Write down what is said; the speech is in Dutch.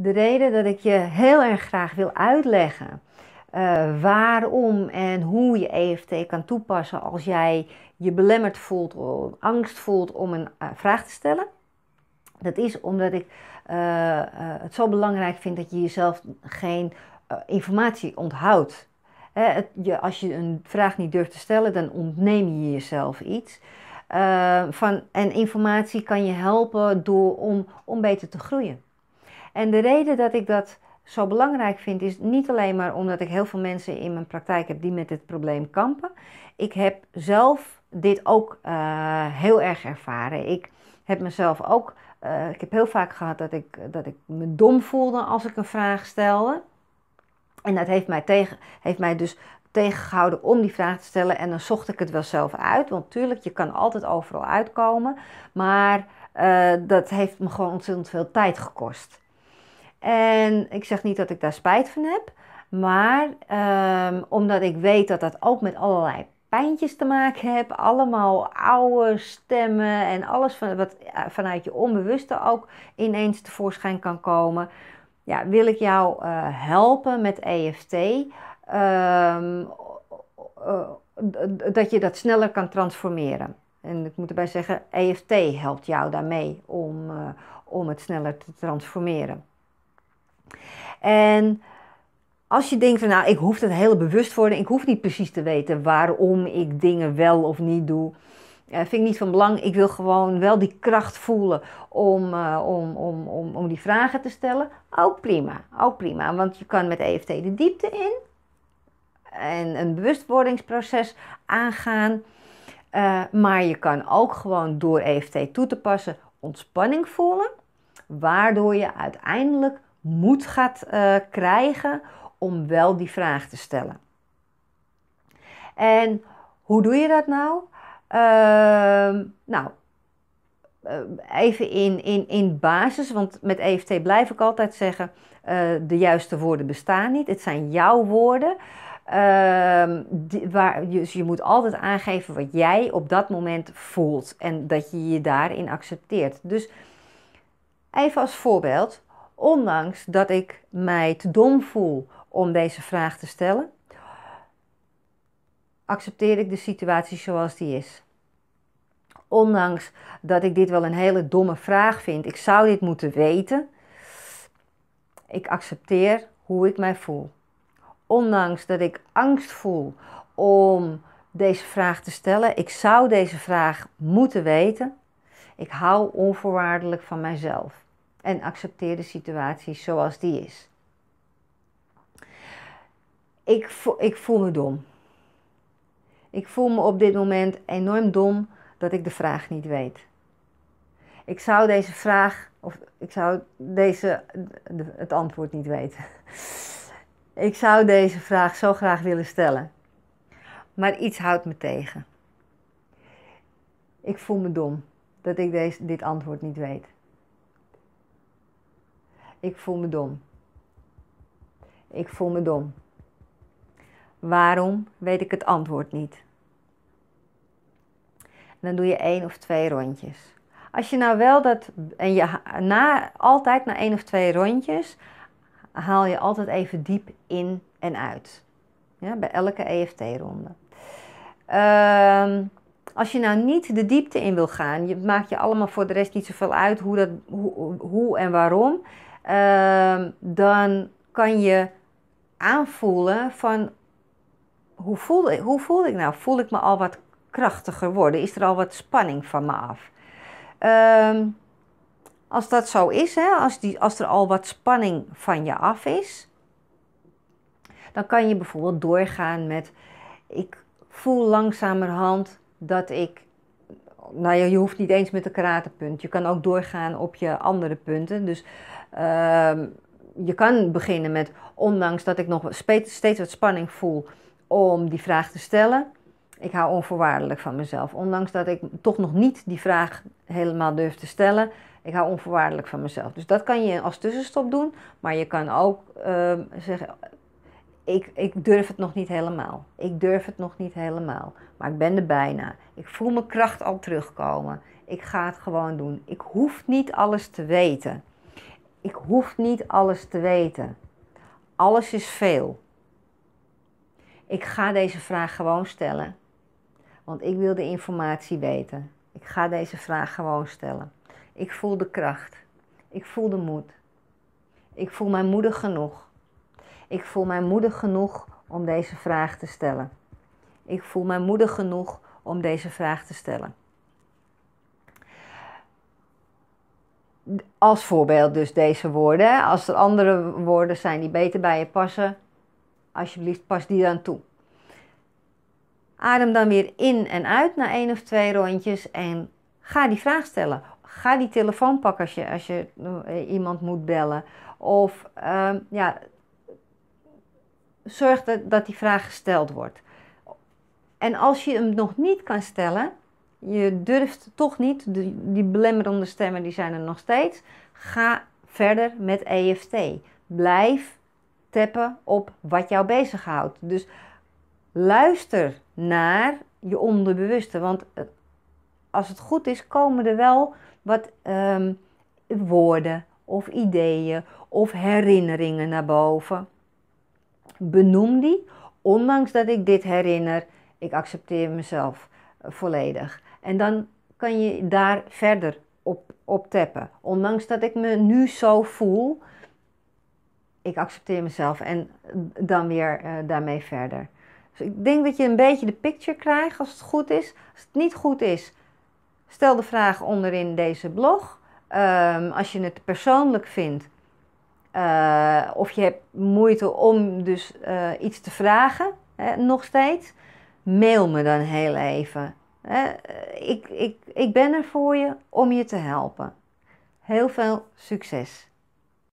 De reden dat ik je heel erg graag wil uitleggen eh, waarom en hoe je EFT kan toepassen als jij je belemmerd voelt of angst voelt om een eh, vraag te stellen. Dat is omdat ik eh, het zo belangrijk vind dat je jezelf geen informatie onthoudt. Hè, je, als je een vraag niet durft te stellen, dan ontneem je jezelf iets. van, en informatie kan je helpen door, om, om beter te groeien. En de reden dat ik dat zo belangrijk vind, is niet alleen maar omdat ik heel veel mensen in mijn praktijk heb die met dit probleem kampen. Ik heb zelf dit ook eh, heel erg ervaren. Ik heb mezelf ook. Eh, ik heb heel vaak gehad dat ik, dat ik me dom voelde als ik een vraag stelde. En dat heeft mij, tegen, heeft mij dus tegengehouden om die vraag te stellen. En dan zocht ik het wel zelf uit. Want tuurlijk, je kan altijd overal uitkomen. Maar eh, dat heeft me gewoon ontzettend veel tijd gekost. En ik zeg niet dat ik daar spijt van heb, maar ehm, omdat ik weet dat dat ook met allerlei pijntjes te maken heb, allemaal oude stemmen en alles van, wat eh, vanuit je onbewuste ook ineens tevoorschijn kan komen, ja, wil ik jou eh, helpen met EFT. Um, ehm, dat je dat sneller kan transformeren. En ik moet erbij zeggen, EFT helpt jou daarmee om, eh, om het sneller te transformeren. En als je denkt van nou, ik hoef dat hele bewust worden, ik hoef niet precies te weten waarom ik dingen wel of niet doe. Eh, vind ik niet van belang. Ik wil gewoon wel die kracht voelen om, eh, om, om, om, om die vragen te stellen. Ook prima, ook prima. Want je kan met EFT de diepte in en een bewustwordingsproces aangaan. Eh, maar je kan ook gewoon door EFT toe te passen ontspanning voelen, waardoor je uiteindelijk moed gaat eh, krijgen om wel die vraag te stellen. En hoe doe je dat nou? Ehm, nou, eh, even in, in, in basis, want met EFT blijf ik altijd zeggen: eh, de juiste woorden bestaan niet. Het zijn jouw woorden. Ehm, waar, dus je moet altijd aangeven wat jij op dat moment voelt en dat je je daarin accepteert. Dus even als voorbeeld. Ondanks dat ik mij te dom voel om deze vraag te stellen, accepteer ik de situatie zoals die is. Ondanks dat ik dit wel een hele domme vraag vind, ik zou dit moeten weten, ik accepteer hoe ik mij voel. Ondanks dat ik angst voel om deze vraag te stellen, ik zou deze vraag moeten weten, ik hou onvoorwaardelijk van mijzelf en accepteer de situatie zoals die is. Ik, ik voel me dom. Ik voel me op dit moment enorm dom dat ik de vraag niet weet. Ik zou deze vraag, of ik zou deze, het antwoord niet weten. Ik zou deze vraag zo graag willen stellen. Maar iets houdt me tegen. Ik voel me dom dat ik deze, dit antwoord niet weet ik voel me dom. Ik voel me dom. Waarom weet ik het antwoord niet? dan doe je één of twee rondjes. Als je nou wel dat. En je, na, altijd na één of twee rondjes haal je altijd even diep in en uit. Ja, bij elke EFT-ronde. Ehm, als je nou niet de diepte in wil gaan, je, maakt je allemaal voor de rest niet zoveel uit hoe, dat, hoe, hoe en waarom. Ehm, dan kan je aanvoelen van hoe voel, ik, hoe voel ik nou? Voel ik me al wat krachtiger worden? Is er al wat spanning van me af? Ehm, als dat zo is, hè, als, die, als er al wat spanning van je af is, dan kan je bijvoorbeeld doorgaan met: Ik voel langzamerhand dat ik nou ja, je hoeft niet eens met een karatepunt. Je kan ook doorgaan op je andere punten. Dus ehm, je kan beginnen met, ondanks dat ik nog steeds wat spanning voel om die vraag te stellen. Ik hou onvoorwaardelijk van mezelf. Ondanks dat ik toch nog niet die vraag helemaal durf te stellen. Ik hou onvoorwaardelijk van mezelf. Dus dat kan je als tussenstop doen. Maar je kan ook ehm, zeggen, ik, ik durf het nog niet helemaal. Ik durf het nog niet helemaal. Maar ik ben er bijna. Ik voel mijn kracht al terugkomen. Ik ga het gewoon doen. Ik hoef niet alles te weten. Ik hoef niet alles te weten. Alles is veel. Ik ga deze vraag gewoon stellen. Want ik wil de informatie weten. Ik ga deze vraag gewoon stellen. Ik voel de kracht. Ik voel de moed. Ik voel mij moedig genoeg. Ik voel mij moedig genoeg om deze vraag te stellen. Ik voel mij moedig genoeg om deze vraag te stellen. Als voorbeeld dus deze woorden. Als er andere woorden zijn die beter bij je passen, alsjeblieft pas die dan toe. Adem dan weer in en uit na één of twee rondjes en ga die vraag stellen. Ga die telefoon pakken als je, als je eh, iemand moet bellen. Of ehm, ja, zorg dat, dat die vraag gesteld wordt. En als je hem nog niet kan stellen, je durft toch niet, die belemmerende stemmen die zijn er nog steeds, ga verder met EFT. Blijf tappen op wat jou bezighoudt. Dus luister naar je onderbewuste, want eh, als het goed is komen er wel wat ehm, woorden of ideeën of herinneringen naar boven. Benoem die, ondanks dat ik dit herinner, ik accepteer mezelf eh, volledig. En dan kan je daar verder op, op tappen. Ondanks dat ik me nu zo voel, ik accepteer mezelf en dan weer eh, daarmee verder. Dus ik denk dat je een beetje de picture krijgt als het goed is. Als het niet goed is, stel de vraag onderin deze blog. Ehm, als je het persoonlijk vindt, eh, of je hebt moeite om dus eh, iets te vragen, hè, nog steeds. Mail me dan heel even. Ik, ik, ik ben er voor je om je te helpen. Heel veel succes!